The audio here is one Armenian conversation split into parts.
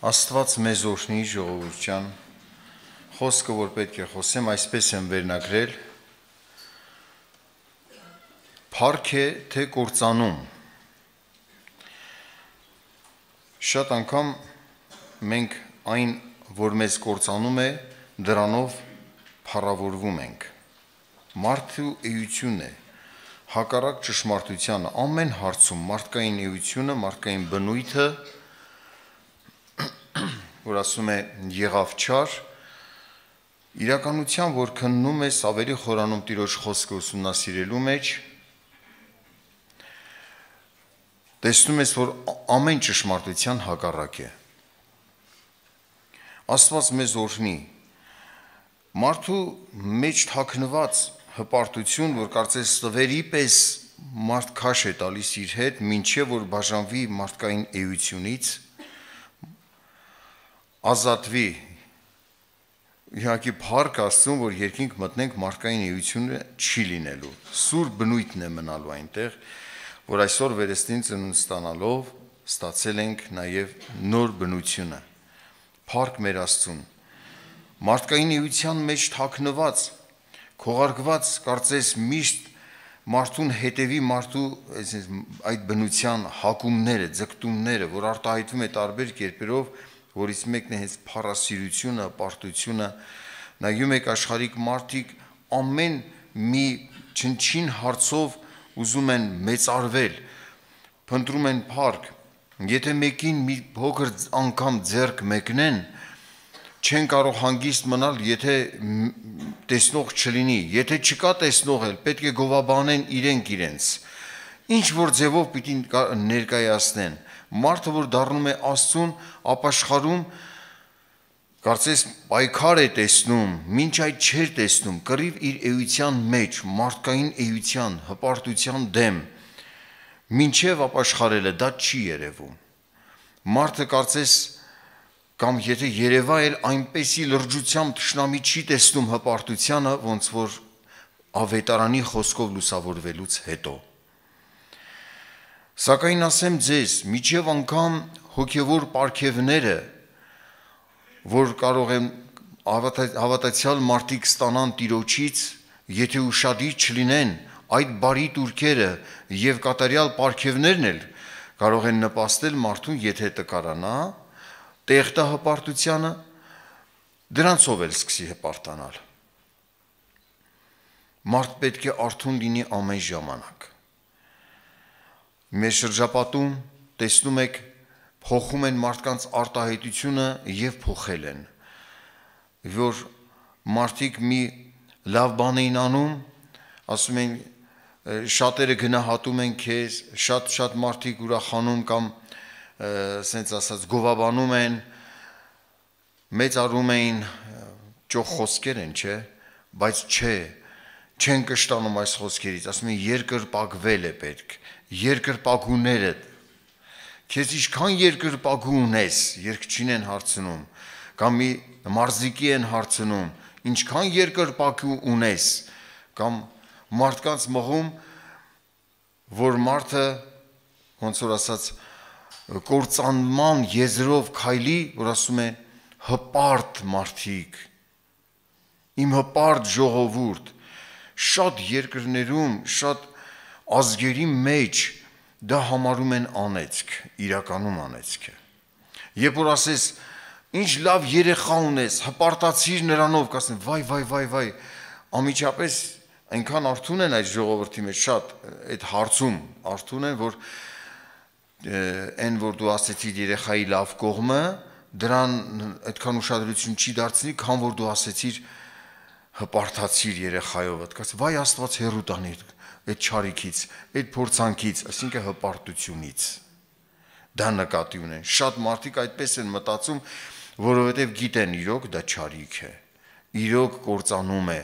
Աստված մեզ օրհնի ժողովուրդյան։ Խոսքը որ պետք է խոսեմ, այսպես եմ վերնագրել. Փառք է թե կործանում։ Շատ անգամ մենք այն, որ մեզ կործանում է, դրանով փառավորվում ենք։ Մարդու էությունն է հակառակ ճշմարտությանը ամեն հարցում մարդկային էությունը, մարդկային բնույթը, մարդկային բնույթը որ ասում է եղավ չար, իրականության, որ քննում ես ավելի խորանում տիրոջ խոսքը ուսումնասիրելու մեջ, տեսնում ես, որ ամեն ճշմարտության հակառակ է։ Աստված մեզ օրհնի մարդու մեջ թաքնված հպարտություն, որ կարծես ստվերի պես մարդ քաշ է տալիս իր հետ, ոչ որ բաժանվի մարդկային էությունից ազատվի իհարկե փառք Աստծուն, որ երկինք մտնենք մարդկային էությունը չի լինելու։ Սուր բնույթն է մնալու այնտեղ, որ այսօր վերստին ծնունդ ստանալով ստացել ենք նաև նոր բնությունը։ Փառք մեր Աստծուն։ Մարդկային էության մեջ թաքնված, քողարկված, կարծես միշտ մարդուն հետևի մարդու այսինքն այդ բնության հակումները, ձգտումները, որ արտահայտվում է տարբեր կերպերով, որից մեկն է հենց փառասիրությունը, պարտությունը, նայում եք աշխարհիկ մարդիկ ամեն մի չնչին հարցով ուզում են մեծարվել, փնտրում են փառք։ Եթե մեկին մի փոքր անգամ ձեռք մեկնեն, չեն կարող հանգիստ մնալ, եթե տեսնող չլինի, եթե չկա տեսնող էլ, պետք է գովաբանեն իրենք իրենց։ Ինչ որ ձևով պիտի ներկայացնեն։ ներ մարդը որ դառնում է Աստծուն ապաշխարում կարծես պայքար է տեսնում, ոչ այդ չէր տեսնում, կռիվ իր էության մեջ, մարդկային էության, հպարտության դեմ։ Մինչև ապաշխարելը դա չի երևում։ Մարդը կարծես կամ եթե երևա էլ այնպեսի լրջությամբ ճշնամի չի տեսնում հպարտությանը, ոնց որ ավետարանի խոսքով լուսավորվելուց հետո Սակայն ասեմ ձեզ, միջև անգամ հոգևոր պարգևները, որ կարող են հավատացյալ մարդիկ ստանան Տիրոջից, եթե ուրشادի չլինեն այդ բարի турքերը եւ կատարյալ պարգևներն էլ կարող են նպաստել մարդուն, եթե տկարանա, տեղտա հպարտությանը, դրանցով էլ սկսի հպարտանալ։ Մարդ պետք է արթուն լինի ամեն ժամանակ Մեր շրջապատում տեսնում եք փոխում են մարդկանց արտահայտությունը եւ փոխել են որ մարդիկ մի լավ բան էին անում ասում են շատերը գնահատում են քեզ շատ-շատ մարդիկ ուրախանում կամ սենց ասած գովաբանում են մեծ արում էին ճոխ խոսքեր են չէ բայց չէ չեն կշտանում այս խոսքերից ասում են երկրպագվել է պետք երկրպագուները քեզ ինչքան երկրպագու ունես երկչին են հարցնում կամ մի մարզիկի են հարցնում ինչքան երկրպագու ունես կամ մարդկանց մղում որ մարդը ոնց որ ասած կործանման եզրով քայլի որ ասում են հպարտ մարդիկ իմ հպարտ ժողովուրդ շատ երկրներում շատ ազգերի մեջ դա համարում են անեծք, իրականում անեծք է։ Երբ որ ասես ինչ լավ երեխա ունես, հպարտացիր նրանով, կասեն, վայ, վայ, վայ, վայ, ամիջապես այնքան արթուն են այդ ժողովրդի մեջ շատ այդ հարցում արթուն են, որ այն որ դու ասեցիր երեխայի լավ կողմը, դրան այդքան ուշադրություն չի դարձնի, քան որ դու ասեցիր հպարտացիր երեխայով, այդ կասի, վայ Աստված հերու տանի, այդ ճարիքից, այդ փորձանքից, այսինքն հպարտությունից։ Դա նկատի ունեն։ Շատ մարդիկ այդպես են մտածում, որովհետև գիտեն իրոք դա ճարիք է։ Իրոք կործանում է,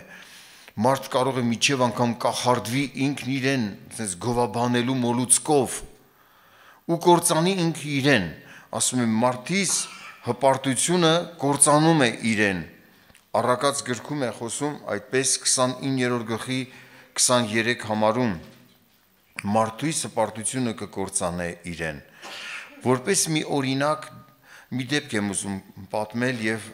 մարդ կարող է միջև անգամ կախարդվի ինքն իրեն, այսպես գովաբանելու մոլուցկով ու կործանի ինքը իրեն, ասում եմ մարդիս հպարտությունը կործանում է իրեն։ Առակած գրքում է խոսում այդպես 29-րդ գլխի 23 համարում մարդույի սպարտությունը կկործանե իրեն։ Որպես մի օրինակ մի դեպք եմ ուզում պատմել եւ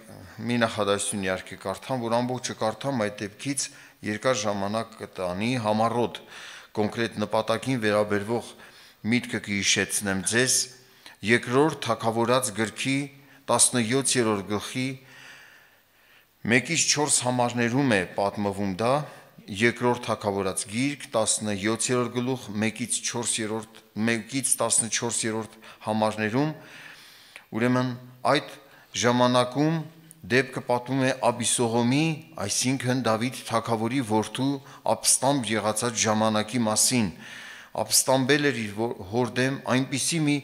մի նախադասություն իհարկե կարդամ, որ ամբողջը կարդամ այդ դեպքից երկար ժամանակ կտանի համառոտ կոնկրետ նպատակին վերաբերվող միտքը կհիշեցնեմ ձեզ երկրորդ թակավորած գրքի 17-րդ գլխի 1-ից 4 համարներում է պատմվում դա երկրորդ թակավորած գիրք 17-րդ գլուխ 1-ից 4-րդ 1-ից 14-րդ համարներում ուրեմն այդ ժամանակում դեպքը պատմում է Աբիսողոմի, այսինքն Դավիթ թակավորի որդու ապստամբ եղածած ժամանակի մասին։ Ապստամբել էր իր հորդեմ այնպիսի մի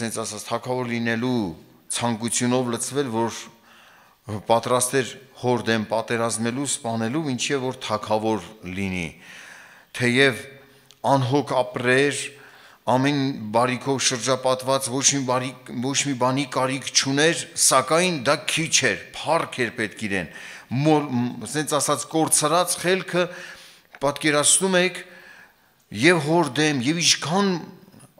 սենց ասած թակավոր լինելու ցանկությունով լծվել, որ պատրաստ էր հորդեմ պատերազմելու, սպանելու, ինչև որ թակավոր լինի, թեև անհոգ ապրեր, ամեն բարիքով շրջապատված ոչ մի բարի ոչ մի բանի կարիք չուներ, սակայն դա քիչ էր, փառք էր պետք իրեն։ Սենց ասած կորցրած խելքը պատկերացնում եք եւ հորդեմ եւ ինչքան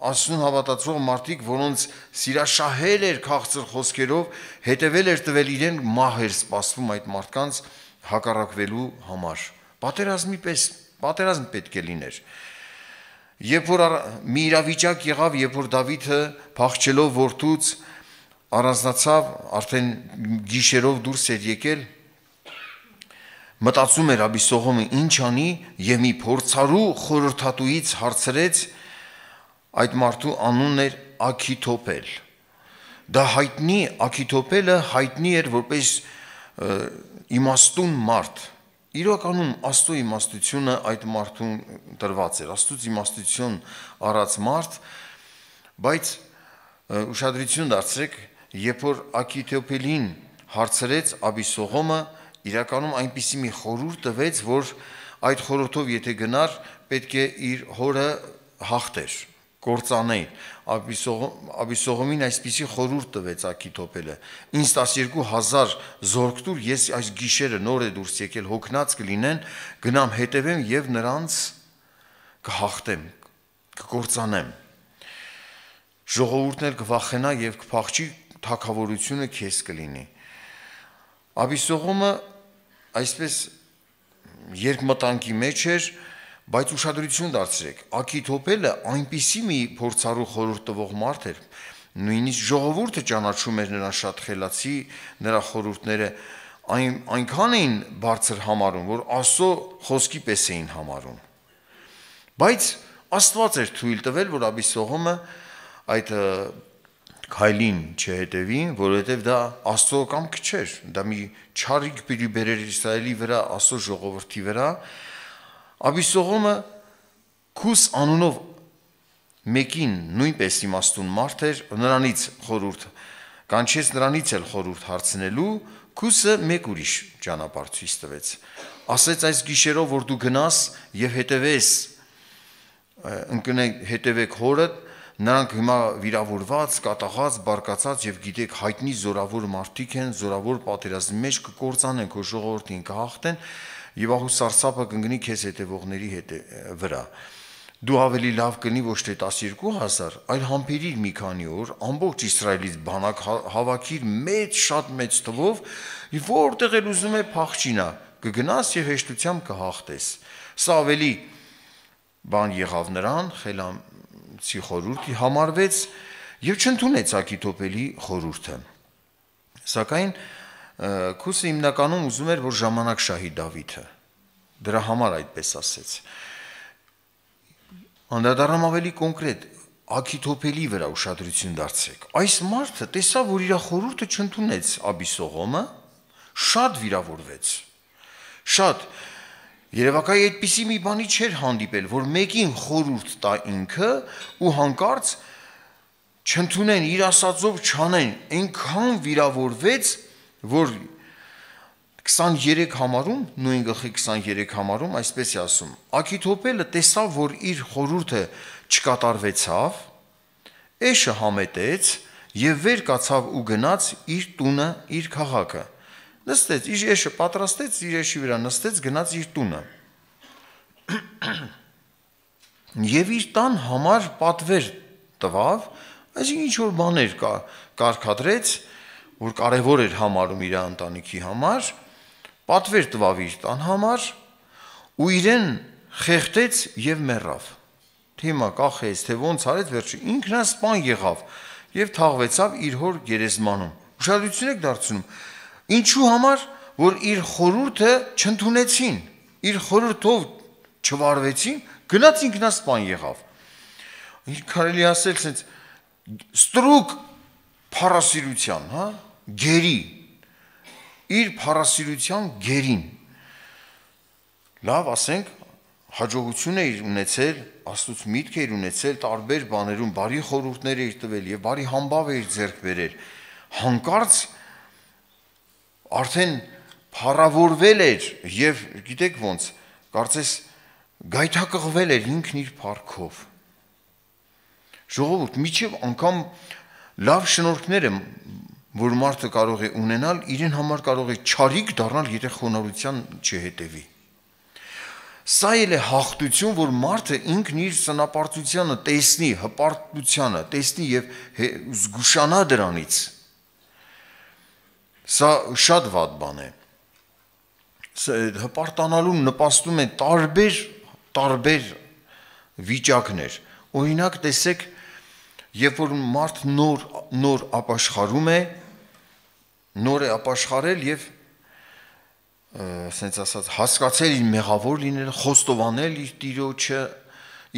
Աստուն հավատացող մարդիկ, որոնց սիրաշահել էր քաղցր խոսքերով, հետևել էր տվել իրեն մահեր սպասվում այդ մարդկանց հակառակվելու համար։ Պատերազմի պես, պատերազմ պետք է լիներ։ Երբ որ մի իրավիճակ եղավ, երբ որ Դավիթը փախչելով որդուց առանձնացավ, արդեն գիշերով դուրս էր եկել, մտածում էր Աբիսողոմը ինչ անի եւ մի փորձարու խորհրդատուից հարցրեց Այդ մարդու անունն էր Աքիթոփել։ Դա հայտնի Աքիթոփելը հայտնի էր որպես իմաստուն մարդ։ Իրականում Աստծո իմաստությունը այդ մարդուն տրված էր։ Աստծո իմաստություն առած մարդ, բայց ուշադրություն դարձրեք, երբ որ Աքիթոփելին հարցրեց Աբիսողոմը, իրականում այնպիսի մի խորհուրդ տվեց, որ այդ խորհրդով եթե գնար, պետք է իր հորը հաղթեր կործանեին։ Աբիսողոմին այսպիսի խորուրդ տվեց Ակիթոփելը. «Ինձ 12000 զորքտուր ես այս գիշերը նոր է դուրս եկել, հոգնած կլինեն, գնամ հետևեմ եւ նրանց կհաղթեմ, կկործանեմ»։ Ժողովուրդն էլ կվախենա եւ կփախչի թակավորությունը քեզ կլինի։ Աբիսողոմը այսպես երկմտանկի մեջ էր, Բայց ուշադրություն դարձրեք, Ակիթ Հոպելը այնպիսի մի փորձառու խորհուրդ տվող մարդ էր, նույնիսկ ժողովուրդը ճանաչում էր նրան շատ խելացի, նրա խորհուրդները այն այնքան էին բարձր համարում, որ Աստծո խոսքի պես էին համարում։ Բայց Աստված էր թույլ տվել, որ Աբիսողոմը այդ քայլին չհետևի, որովհետև դա Աստծո կամք չէր, դա մի չարիք պիտի բերեր Իսրայելի վրա, Աստծո ժողովրդի վրա, Աբիսողոմը Քուս անունով մեկին նույնպես իմաստուն մարդ էր, նրանից խորուրդ կանչեց նրանից էլ խորուրդ հարցնելու, Քուսը մեկ ուրիշ ճանապարհ ցույց տվեց։ Ասեց այս գիշերով որ դու գնաս եւ հետևես ընկնեք հետևեք հորդ, նրանք հիմա վիրավորված, կատաղած, բարկացած եւ գիտեք հայտնի զորավոր մարդիկ են, զորավոր պատերազմի մեջ կկործանեն քո ժողովրդին, կհաղթեն, կա եւ ահու սարսափը կընկնի քեզ հետևողների հետ վրա։ Դու ավելի լավ կնի ոչ թե 12000, այլ համբերիր մի քանի օր ամբողջ Իսրայելից բանակ հա, հավաքիր մեծ շատ մեծ թվով, որտեղ էլ ուզում է փախչինա, կգնաս եւ հեշտությամբ կհաղթես։ Սա ավելի բան եղավ նրան, խելամցի խորուրդի համարվեց եւ չընդունեց Ակիտոպելի խորուրդը։ Սակայն Քուսը հիմնականում ուզում էր, որ ժամանակ շահի Դավիթը։ Դրա համար այդպես ասեց։ Անդրադառնամ ավելի կոնկրետ, Աքիթոփելի վրա ուշադրություն դարձրեք։ Այս մարդը տեսա, որ իր խորհուրդը չընդունեց Աբիսողոմը, շատ վիրավորվեց։ Շատ Երևակայի այդպիսի մի բանի չէր հանդիպել, որ մեկին խորուրդ տա ինքը ու հանկարծ չընդունեն իր ասածով չանեն, այնքան վիրավորվեց, որ 23 համարում, նույն գլխի 23 համարում այսպես է ասում. Ակիթոփելը տեսավ, որ իր խորուրդը չկատարվեցավ, Էշը համետեց եւ վեր կացավ ու գնաց իր տունը, իր քաղաքը։ Նստեց, իր էշը պատրաստեց, իր էշի վրա նստեց, գնաց իր տունը։ Եվ իր տան համար պատվեր տվավ, այսինքն ինչ որ բաներ կա, կարկադրեց, կա, որ կարևոր էր համարում իր ընտանիքի համար, պատվեր տվավ իր տան համար ու իրեն խեղտեց եւ մեռավ։ Թե մա կախեց, թե ոնց արեց վերջը ինքնա սպան եղավ եւ թաղվեցավ իր հոր գերեզմանում։ Ուշադրություն եք դարձնում։ Ինչու համար, որ իր խորուրդը չընդունեցին, իր խորուրդով չվարվեցին, գնաց ինքնա սպան եղավ։ Իր կարելի ասել, ասենց ստրուկ փառասիրության, հա՞, գերի իր փառասիրության գերին լավ ասենք հաջողություն է իր ունեցել, աստուց միտք է իր ունեցել տարբեր բաներում, բարի խորհուրդներ է իր տվել եւ բարի համբավ է իր ձեռք բերել։ Հանկարծ արդեն փառավորվել էր եւ գիտեք ոնց, կարծես գայթակղվել էր ինքն իր փառքով։ Ժողովուրդ միջև անգամ լավ շնորհքները որ մարդը կարող է ունենալ, իրեն համար կարող է ճարիք դառնալ, եթե խոնարհության չհետևի։ Սա էլ է հաղթություն, որ մարդը ինքն իր սնապարտությանը տեսնի, հպարտությանը տեսնի եւ զգուշանա դրանից։ Սա շատ վատ բան է։ Սա հպարտանալուն նպաստում է տարբեր տարբեր վիճակներ։ Օրինակ, տեսեք, երբ որ մարդ նոր նոր ապաշխարում է, նոր է ապաշխարել եւ ասենց ասած հասկացել իր մեղավոր լինելը, խոստովանել իր տիրոջը,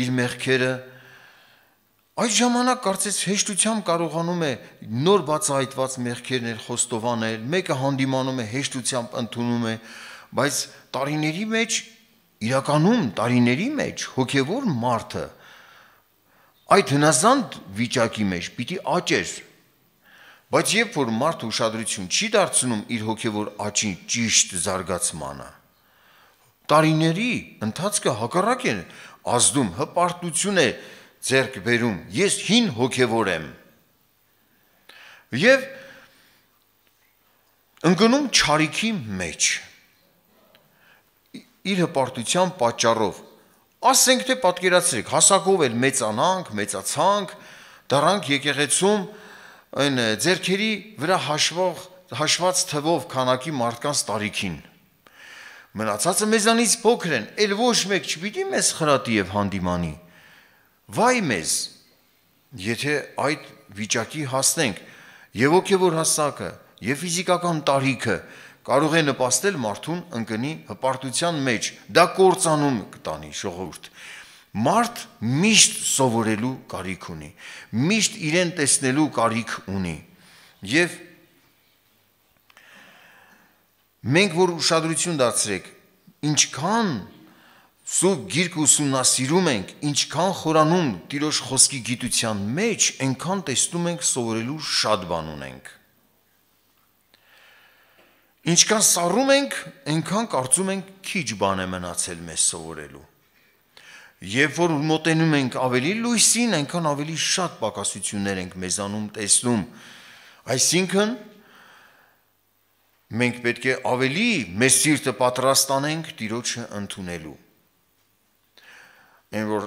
իր մեղքերը, Այդ ժամանակ կարծես հեշտությամբ կարողանում է նոր բացահայտված մեղքերն էլ խոստովանել, մեկը հանդիմանում է հեշտությամբ ընդունում է, բայց տարիների մեջ իրականում տարիների մեջ հոգևոր մարդը այդ հնազանդ վիճակի մեջ պիտի աճեր Բայց երբ որ մարդը ուշադրություն չի դարձնում իր հոգևոր աճի ճիշտ զարգացմանը, տարիների ընթացքը հակառակ է ազդում, հպարտություն է ձեռք բերում, ես հին հոգևոր եմ։ Եվ ընկնում ճարիքի մեջ իր հպարտության պատճառով ասենք թե պատկերացրեք հասակով էլ մեծանանք, մեծացանք, դարանք եկեղեցում այն зерքերի վրա հաշվող հաշված թվով քանակի մարդկանց տարիքին։ Մնացածը մեզանից փոքր են, ել ոչ մեկ չպիտի մեզ խրատի եւ հանդիմանի։ Վայ մեզ, եթե այդ վիճակի հասնենք, եւ ոգևոր հասակը, եւ ֆիզիկական տարիքը կարող է նպաստել մարդուն ընկնի հպարտության մեջ։ Դա կործանում կտանի ժողովուրդ։ Մարդ միշտ սովորելու կարիք ունի, միշտ իրեն տեսնելու կարիք ունի։ Եվ մենք որ ուշադրություն դարձրեք, ինչքան սուրբ գիրք ուսումնասիրում ենք, ինչքան խորանում Տիրոջ խոսքի գիտության մեջ, այնքան տեսնում ենք սովորելու շատ բան ունենք։ Ինչքան սառում ենք, այնքան կարծում ենք քիչ բան է մնացել մեզ սովորելու Երբ որ մոտենում ենք ավելի լույսին, այնքան ավելի շատ պակասություններ ենք մեզանում տեսնում։ Այսինքն մենք պետք է ավելի մեզ սիրտը պատրաստ անենք Տիրոջը ընդունելու։ Այն որ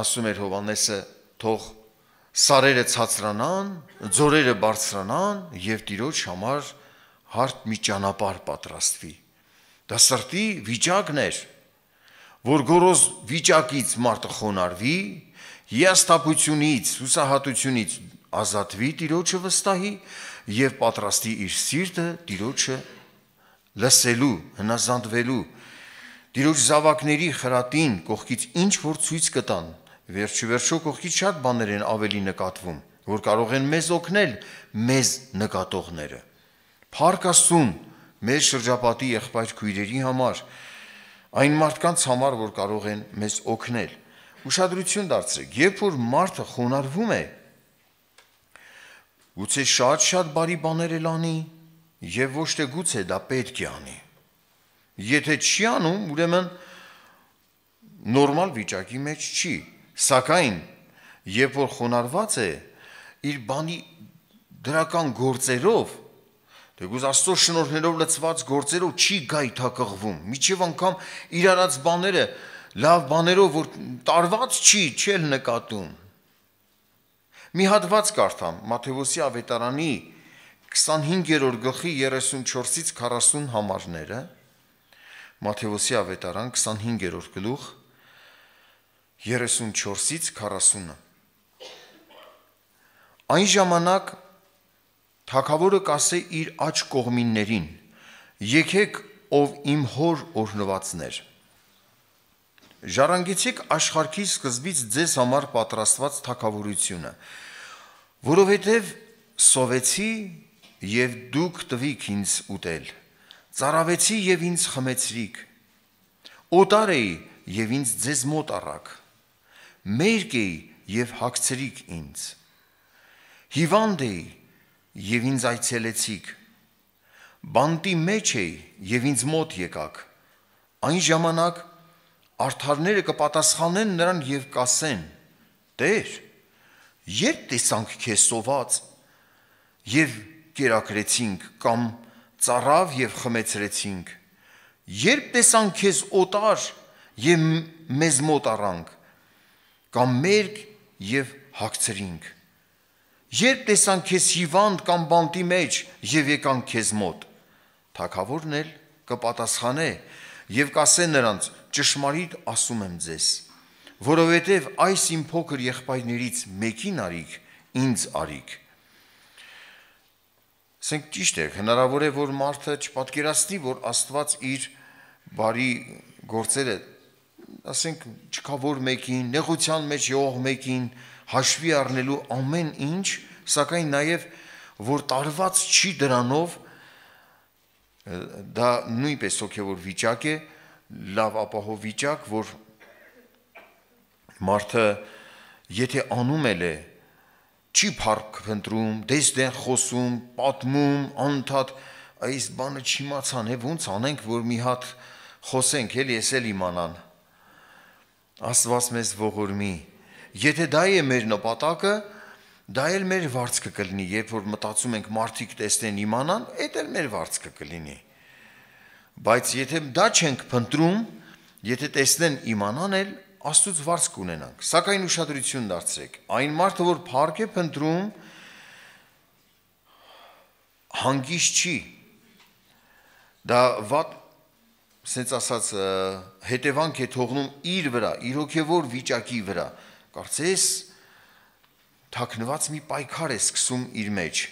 ասում էր Հովանեսը, թող սարերը ցածրանան, ձորերը բարձրանան եւ Տիրոջ համար հարթ մի ճանապարհ պատրաստվի։ Դա սրտի վիճակն էր որ գորոզ վիճակից մարդը խոնարհվի, հիասթափությունից, հուսահատությունից ազատվի Տիրոջը վստահի եւ պատրաստի իր սիրտը Տիրոջը լսելու, հնազանդվելու։ Տիրոջ զավակների խրատին կողքից ինչ որ ցույց կտան, վերջի վերջո կողքից շատ բաներ են ավելի նկատվում, որ կարող են մեզ օգնել մեզ նկատողները։ Փառք Աստծուն, մեր շրջապատի եղբայր քույրերի համար, այն մարդկանց համար, որ կարող են մեզ օգնել։ Ուշադրություն դարձրեք, երբ որ մարդը խոնարհվում է, գուցե շատ-շատ բարի բաներ էլ անի, եւ ոչ թե գուցե դա պետք է անի։ Եթե չի անում, ուրեմն նորմալ վիճակի մեջ չի, սակայն երբ որ խոնարհված է, իր բանի դրական գործերով Դեգուզ Աստծո շնորհներով լցված գործերով չի գայթակղվում։ Միջև անգամ իր արած բաները լավ բաներով որ տարված չի, չել նկատում։ Մի հատված կարդամ Մատթեոսի ավետարանի 25-րդ գլխի 34-ից 40 համարները։ Մատթեոսի ավետարան 25-րդ գլուխ 34-ից 40-ը։ Այն ժամանակ Թագավորը կասե իր աչ կողմիններին. Եկեք, ով իմ հոր օրհնվածներ։ Ժառանգեցեք աշխարհքի սկզբից ձեզ համար պատրաստված թակավորությունը, որովհետև սովեցի եւ դուք տվիք ինձ ուտել։ Ծարավեցի եւ ինձ խմեցրիք։ Օտար էի եւ ինձ ձեզ մոտ առաք։ Մերկ էի եւ հագցրիք ինձ։ Հիվանդ էի եւ ինձ այցելեցիք։ Բանտի մեջ էի եւ ինձ մոտ եկաք։ Այն ժամանակ արթարները կպատասխանեն նրան եւ կասեն. Տեր, երբ տեսանք քեզ սոված եւ կերակրեցինք կամ ծառավ եւ խմեցրեցինք։ Երբ տեսանք քեզ օտար եւ մեզ մոտ առանք կամ մերկ եւ հագցրինք Երբ տեսան քեզ հիվանդ կամ բանտի մեջ եւ եկան քեզ մոտ, թակավորն էլ կպատասխանե եւ կասե նրանց. ճշմարիտ ասում եմ ձեզ, որովհետեւ այս իմ փոքր եղբայրներից մեկին արիք, ինձ արիք։ Սենք ճիշտ է, հնարավոր է, որ մարդը չպատկերացնի, որ Աստված իր բարի գործերը, ասենք, չկա որ մեկին, նեղության մեջ յող մեկին, մեկին հաշվի առնելու ամեն ինչ, սակայն նաև որ տարված չի դրանով դա նույնպես հոգևոր վիճակ է, լավ ապահով վիճակ, որ մարդը եթե անում էլ է, չի փառք փնտրում, դեսդեն խոսում, պատմում, անընդհատ այս բանը չիմացան, հե ոնց անենք, որ մի հատ խոսենք, էլի էս էլ իմանան։ Աստված մեզ ողորմի, Եթե դա է մեր նպատակը, դա էլ մեր վարձքը կլինի, երբ որ մտածում ենք մարդիկ տեսնեն իմանան, այդ էլ մեր վարձքը կլինի։ Բայց եթե դա չենք փնտրում, եթե տեսնեն իմանան էլ Աստծո վարձ կունենանք։ Սակայն ուշադրություն դարձրեք, այն մարդը, որ փառք է փնտրում, հանգիստ չի։ Դա վատ սենց ասած հետևանք է թողնում իր վրա, իր հոգևոր վիճակի վրա։ Կարծես թակնված մի պայքար է սկսում իր մեջ։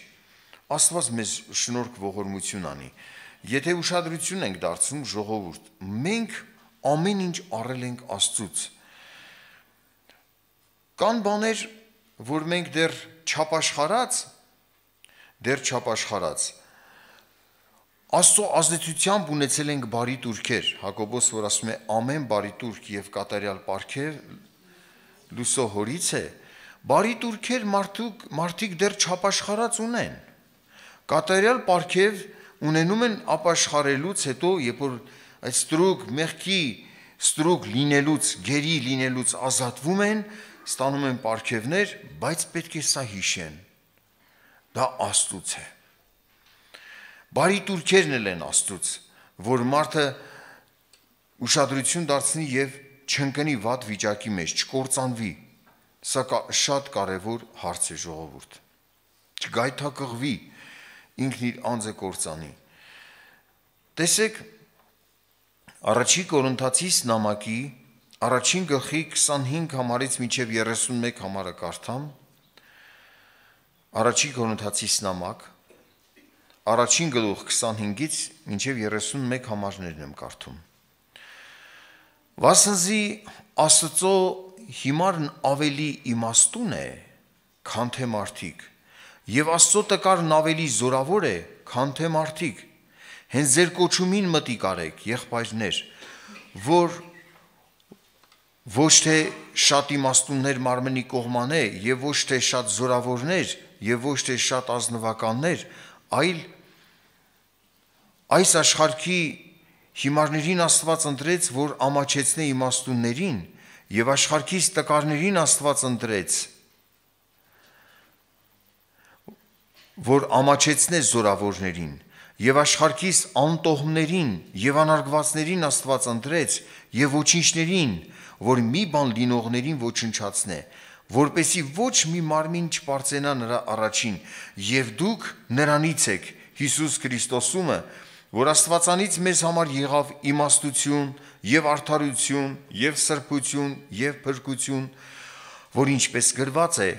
Աստված մեզ շնորհք ողորմություն անի։ Եթե ուշադրություն ենք դարձնում ժողովուրդ, մենք ամեն ինչ առել ենք Աստծուց։ Կան բաներ, որ մենք դեռ չապաշխարած, դեռ չապաշխարած, Աստծո ազդեցությամբ ունեցել ենք բարի турքեր։ Հակոբոս որ ասում է ամեն բարի турք եւ կատարյալ պարքև լուսոհորից է, բարի турքեր մարդուկ մարդիկ դեռ չապաշխարած ունեն։ Կատարյալ պարքև ունենում են ապաշխարելուց հետո, երբ որ այդ ստրուկ մեղքի ստրուկ լինելուց, գերի լինելուց ազատվում են, ստանում են պարքևներ, բայց պետք է սա հիշեն։ Դա Աստուծո է։ Բարի турքերն են Աստուծո, որ մարդը ուշադրություն դարձնի եւ չընկնի վատ վիճակի մեջ, չկործանվի։ Սա կա, շատ կարևոր հարց է ժողովուրդ։ Չգայթակղվի, ինքն իր անձը կործանի։ Տեսեք, առաջի Կորինթացիս նամակի առաջին գլխի 25 համարից մինչև 31 համարը կարդամ։ Առաջի Կորինթացիս նամակ առաջին գլուխ 25-ից մինչև 31 համարներն եմ կարդում։ Վասնզի Աստծո հիմարն ավելի իմաստուն է, քան թե մարդիկ, եւ Աստծո տկարն ավելի զորավոր է, քան թե մարդիկ։ Հենց ձեր կոչումին մտիկ արեք, եղբայրներ, որ ոչ թե շատ իմաստուններ մարմնի կողման է եւ ոչ թե շատ զորավորներ եւ ոչ թե շատ ազնվականներ, այլ այս աշխարհի Հիմարներին Աստված ընտրեց, որ ամաչեցնե իմաստուններին, եւ աշխարհքից տկարներին Աստված ընտրեց, որ ամաչեցնե զորավորներին, եւ աշխարհքից անտոհմներին եւ անարգվածներին Աստված ընտրեց, եւ ոչինչներին, որ մի բան լինողներին ոչնչացնե, որպեսի ոչ մի մարմին չպարծենա նրա առաջին, եւ դուք նրանից եք Հիսուս Քրիստոսումը, որ Աստվածանից մեզ համար եղավ իմաստություն եւ արդարություն եւ սրբություն եւ փրկություն, որ ինչպես գրված է,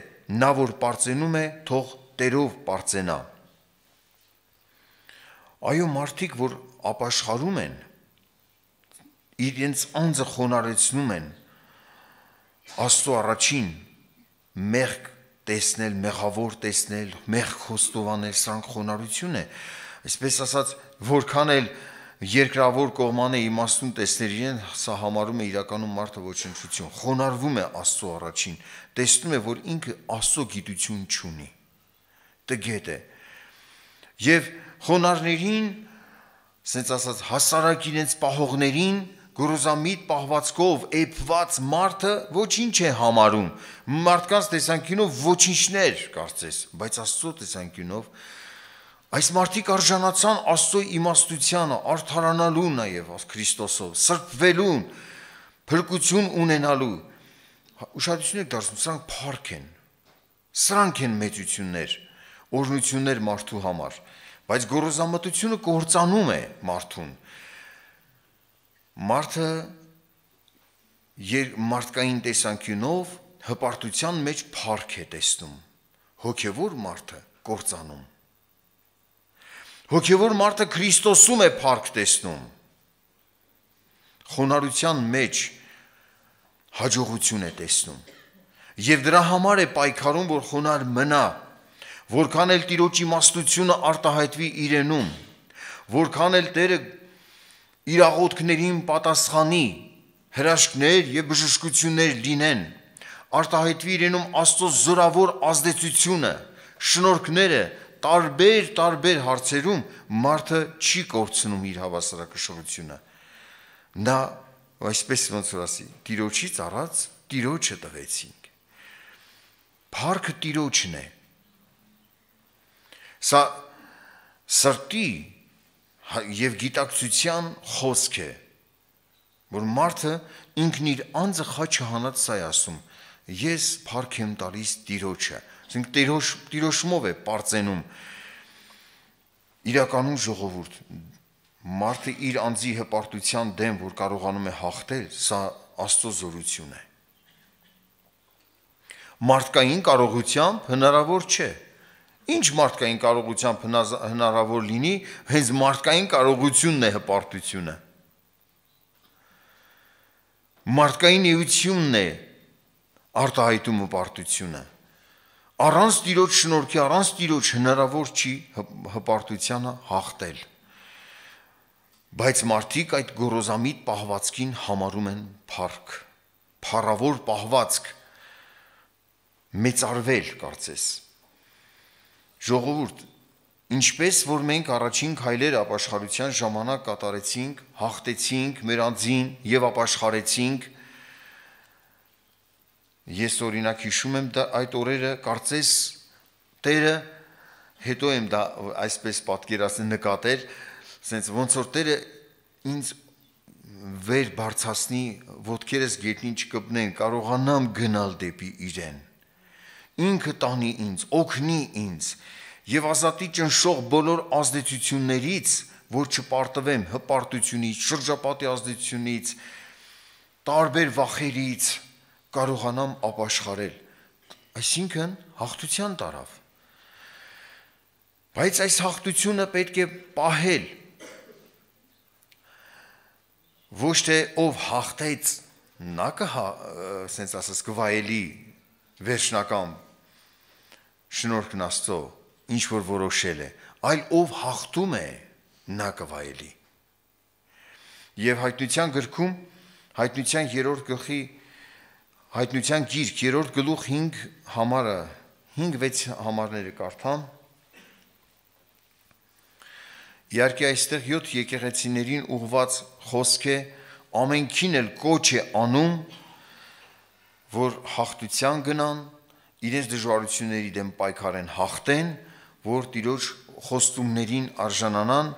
նա որ པարծենում է, թող Տերով པարծենա։ Այո, մարդիկ, որ ապաշխարում են, իրենց անձը խոնարեցնում են Աստծո առաջին մեղք տեսնել, մեղավոր տեսնել, մեղք խոստովանել, սրանք խոնարհություն է, այսպես ասած, որքան էլ երկրավոր կողմանը իմաստուն տեսներին սա համարում է իրականում մարդը ոչնչություն, խոնարվում է Աստծո առաջին, տեսնում է, որ ինքը Աստծո գիտություն չունի։ Տգետ է։ Եվ խոնարներին, ասենց ասած, հասարակ իրենց պահողներին, գորոզամիտ պահվածքով էփված մարդը ոչինչ է համարում։ Մարդկանց տեսանկյունով ոչինչներ, կարծես, բայց Աստծո տեսանկյունով Այս մարդիկ արժանացան Աստծո իմաստությանը, արդարանալու նաև Քրիստոսով, սրբվելուն, փրկություն ունենալու։ հա, Ուշադրություն եք դարձնում, սրանք փառք են։ Սրանք են մեծություններ, օրհնություններ մարդու համար, բայց գորոզամտությունը կործանում է մարդուն։ Մարդը եր մարդկային տեսանկյունով հպարտության մեջ փառք է տեսնում։ Հոգևոր մարդը կործանում Հոգևոր մարդը Քրիստոսում է փառք տեսնում։ Խոնարհության մեջ հաջողություն է տեսնում։ Եվ դրա համար է պայքարում, որ խոնար մնա, որքան էլ Տիրոջ իմաստությունը արտահայտվի իրենում, որքան էլ Տերը իր աղոթքներին պատասխանի, հրաշքներ եւ բժշկություններ լինեն, արտահայտվի իրենում Աստծո զորավոր ազդեցությունը, շնորհքները, տարբեր տարբեր հարցերում մարդը չի կորցնում իր հավասարակշռությունը։ Նա այսպես ոնց որ ասի, տիրոջից առած տիրոջը տվեցինք։ Փառքը տիրոջն է։ Սա սրտի եւ գիտակցության խոսք է, որ մարդը ինքն իր անձը խաչը հանած սա է ասում. ես փառք եմ տալիս տիրոջը Այսինքն Տիրոջ Տիրոշմով է པարծենում իրականում ժողովուրդ մարդը իր անձի հպարտության դեմ, որ կարողանում է հաղթել, սա Աստծո զորություն է։ Մարդկային կարողությամբ հնարավոր չէ։ Ինչ մարդկային կարողությամբ հնարավոր լինի, հենց մարդկային կարողությունն է հպարտությունը։ Մարդկային էությունն է արտահայտումը պարտությունը։ Առանց Տիրոջ շնորհքի, առանց Տիրոջ հնարավոր չի հպարտությանը հաղթել։ Բայց մարդիկ այդ գորոզամիտ պահվածքին համարում են փառք, փառավոր պահվածք, մեծարվել, կարծես։ Ժողովուրդ, Ինչպես որ մենք առաջին քայլերը ապաշխարության ժամանակ կատարեցինք, հաղթեցինք մեր անձին եւ ապաշխարեցինք, Ես օրինակ հիշում եմ դա այդ օրերը կարծես Տերը հետո եմ դա այսպես պատկերացնել նկատել, ասենց ոնց որ Տերը ինձ վեր բարձացնի, ոդքերս գետնին չկպնեն, կարողանամ գնալ դեպի իրեն։ Ինքը տանի ինձ, օգնի ինձ եւ ազատի ճնշող բոլոր ազդեցություններից, որ չպարտվեմ հպարտությունից, շրջապատի ազդեցությունից, տարբեր վախերից, կարողանամ ապաշխարել։ Այսինքն հաղթության տարավ։ Բայց այս հաղթությունը պետք է պահել։ Ոչ թե ով հաղթեց, նա կհա, ասենց ասած, կվայելի վերջնական շնորհքն Աստծո, ինչ որ որոշել է, այլ ով հաղթում է, նա կվայելի։ Եվ հայտնության գրքում հայտնության 3-րդ գլխի Հայտնության գիրք 3-րդ գլուխ 5 համարը 5-6 համարները կարդամ։ Իհարկե այստեղ 7 եկեղեցիներին ուղված խոսք է ամենքին էլ կոչ է անում, որ հաղթության գնան, իրենց դժվարությունների դեմ պայքարեն հաղթեն, որ Տիրոջ խոստումներին արժանանան։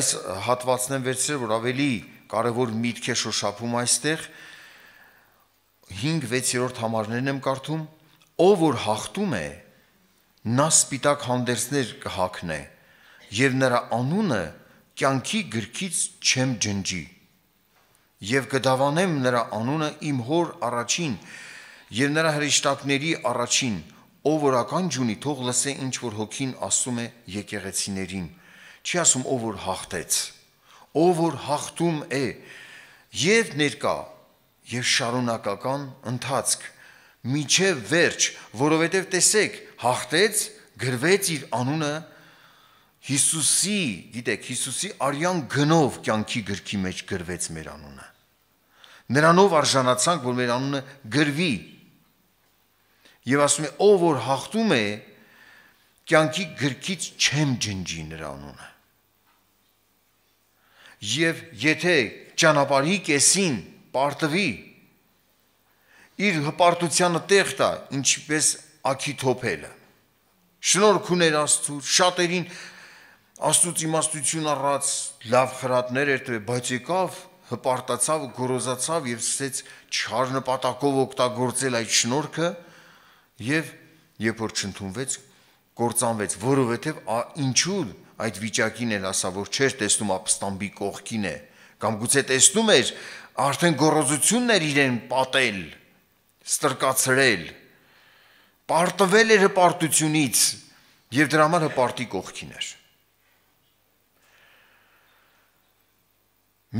Այս հատվածն եմ վերցրել, որ ավելի կարևոր միտք է շոշափում այստեղ, այստեղ 5-6-րդ համարներն եմ կարդում, ով որ հաղթում է, նա սպիտակ հանդերձներ կհակնե, եւ նրա անունը կյանքի գրքից չեմ ջնջի։ Եվ կդավանեմ նրա անունը իմ հոր առաջին եւ նրա հրեշտակների առաջին, ով որ ականջ ունի, թող լսե ինչ որ հոգին ասում է եկեղեցիներին։ Չի ասում ով որ հաղթեց, ով որ հաղթում է եւ ներկա եւ շարունակական ընթացք միջև վերջ, որովհետև տեսեք, հաղթեց, գրվեց իր անունը Հիսուսի, գիտեք, Հիսուսի արյան գնով կյանքի գրքի մեջ գրվեց մեր անունը։ Նրանով արժանացանք, որ մեր անունը գրվի։ Եվ ասում է, ով որ հաղթում է, կյանքի գրքից չեմ ջնջի նրա անունը։ Եվ եթե ճանապարհի կեսին պարտվի իր հպարտությանը տեղ տա, ինչպես Աքիթոփելը։ Շնորհք ուներ Աստծո, շատերին Աստուծո իմաստություն առած լավ խրատներ էր տվել, բայց եկավ հպարտացավ, գորոզացավ եւ սկսեց չար նպատակով օգտագործել այդ շնորհքը եւ երբ որ չընդունվեց, կործանվեց, որովհետեւ ինչու այդ վիճակին էլ ասա, որ չէր տեսնում ապստամբի կողքին է, կամ գուցե տեսնում էր արդեն գորոզությունն էր իրեն պատել, ստրկացրել, պարտվել էր հպարտությունից եւ դրա համար հպարտի կողքին էր։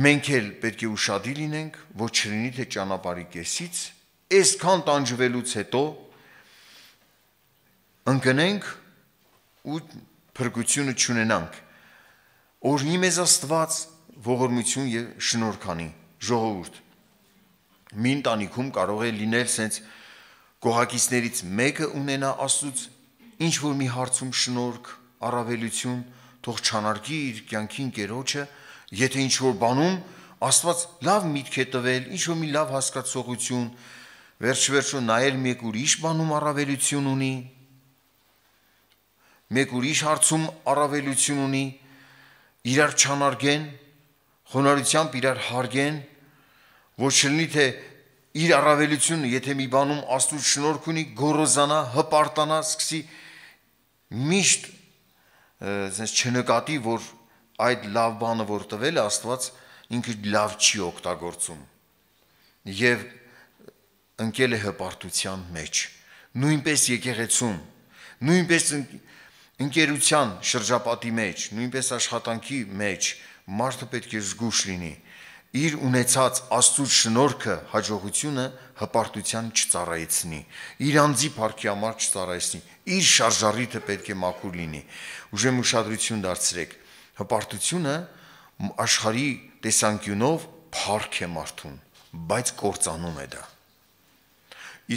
Մենք էլ պետք է ուրախալի լինենք, որ չլինի թե ճանապարհի կեսից, այսքան տանջվելուց հետո ընկնենք ու փրկությունը չունենանք։ Օրհնի մեզ Աստված ողորմություն եւ շնորհքանի ժողովուրդ։ Մի ընտանիքում կարող է լինել սենց գողակիցներից մեկը ունենա Աստծուց ինչ որ մի հարցում շնորհք, առավելություն, թող չանարգի իր կյանքի ընկերոջը, եթե ինչ որ բանում Աստված լավ միտք է տվել, ինչ որ մի լավ հասկացողություն, վերջ-վերջո նայել մեկ ուրիշ բանում առավելություն ունի, մեկ ուրիշ հարցում առավելություն ունի, իրար չանարգեն, խոնարհությամբ իրար հարգեն, որ չլինի թե իր առավելությունը, եթե մի բանում աստուծ շնորհք ունի, գոռոզանա, հպարտանա, սկսի միշտ ասես չնկատի, որ այդ լավ բանը որ տվել է Աստված, ինքը լավ չի օգտագործում։ Եվ ընկել է հպարտության մեջ, նույնպես եկեղեցում, նույնպես ընկերության շրջապատի մեջ, նույնպես աշխատանքի մեջ, Մարդը պետք է զգուշ լինի իր ունեցած աստծո շնորհքը հաջողությունը հպարտության չծառայեցնի իր անձի փառքի համար չծառայեցնի իր շարժառիթը պետք է մաքուր լինի ուժեմ ուշադրություն դարձրեք հպարտությունը աշխարհի տեսանկյունով փառք է մարդուն բայց կործանում է դա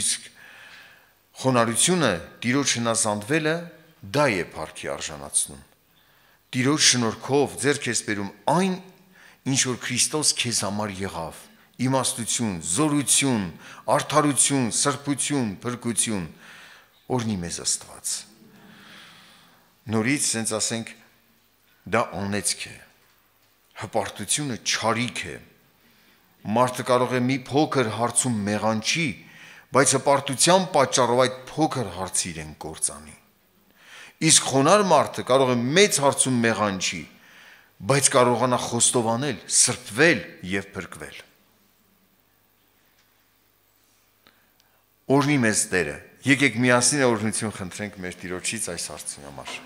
իսկ խոնարհությունը տիրոջ հնազանդվելը դա է փառքի արժանացնում Տիրոջ շնորհքով ձեր քեզ բերում այն, ինչ որ Քրիստոս քեզ համար եղավ իմաստություն, զորություն, արդարություն, սրբություն, փրկություն օրնի մեզ Աստված։ Նորից ասենք ասենք դա անեծք է։ Հպարտությունը ճարիք է։ Մարդը կարող է մի փոքր հարցում մեղանչի, բայց հպարտության պատճառով այդ փոքր հարցը իրեն կործանի։ Իսկ խոնար մարդը կարող է մեծ հարցում մեղանչի, բայց կարողանա խոստովանել, սրբվել եւ փրկվել։ Օրհնի մեզ Տերը։ Եկեք միասին օրհնություն խնդրենք մեր Տիրոջից այս հարցի համար։